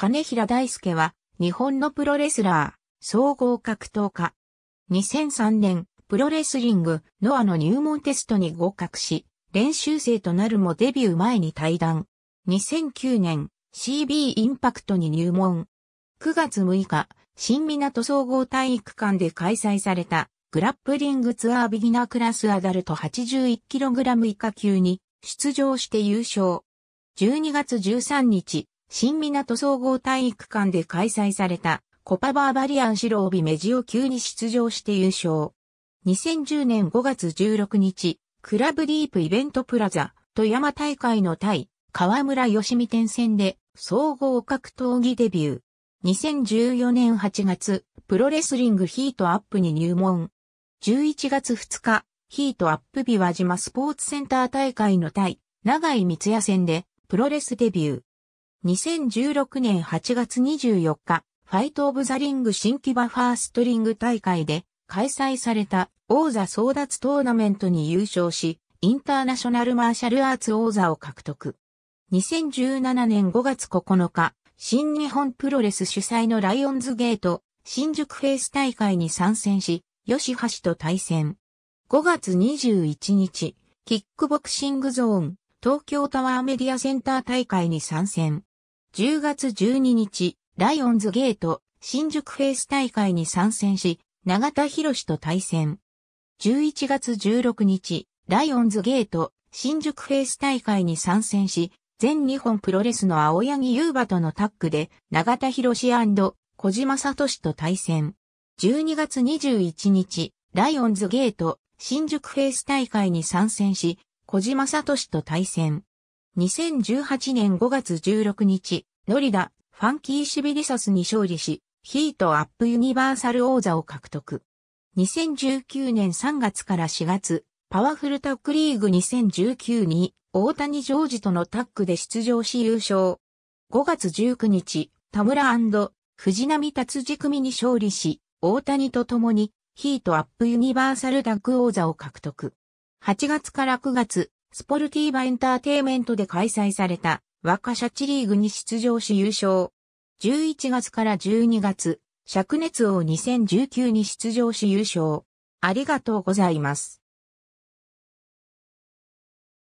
金平大輔は、日本のプロレスラー、総合格闘家。2003年、プロレスリング、ノアの入門テストに合格し、練習生となるもデビュー前に退団。2009年、CB インパクトに入門。9月6日、新港総合体育館で開催された、グラップリングツアービギナークラスアダルト 81kg 以下級に出場して優勝。12月13日、新港総合体育館で開催されたコパバーバリアン白帯メジオ級に出場して優勝。2010年5月16日、クラブディープイベントプラザ、富山大会の対、河村義美店戦で総合格闘技デビュー。2014年8月、プロレスリングヒートアップに入門。11月2日、ヒートアップ日輪島スポーツセンター大会の対、長井光也戦で、プロレスデビュー。2016年8月24日、ファイト・オブ・ザ・リング新規バファーストリング大会で開催された王座争奪トーナメントに優勝し、インターナショナルマーシャルアーツ王座を獲得。2017年5月9日、新日本プロレス主催のライオンズゲート新宿フェイス大会に参戦し、吉橋と対戦。5月21日、キックボクシングゾーン東京タワーメディアセンター大会に参戦。10月12日、ライオンズゲート、新宿フェイス大会に参戦し、永田博士と対戦。11月16日、ライオンズゲート、新宿フェイス大会に参戦し、全日本プロレスの青柳優馬とのタッグで、永田博士小島聡と対戦。12月21日、ライオンズゲート、新宿フェイス大会に参戦し、小島聡と対戦。2018年5月16日、ノリダ、ファンキーシビリサスに勝利し、ヒートアップユニバーサル王座を獲得。2019年3月から4月、パワフルタックリーグ2019に大谷ジョージとのタッグで出場し優勝。5月19日、田村藤波達治組に勝利し、大谷と共にヒートアップユニバーサルダック王座を獲得。8月から9月、スポルティーバエンターテイメントで開催された若シャチリーグに出場し優勝。11月から12月、灼熱王2019に出場し優勝。ありがとうございます。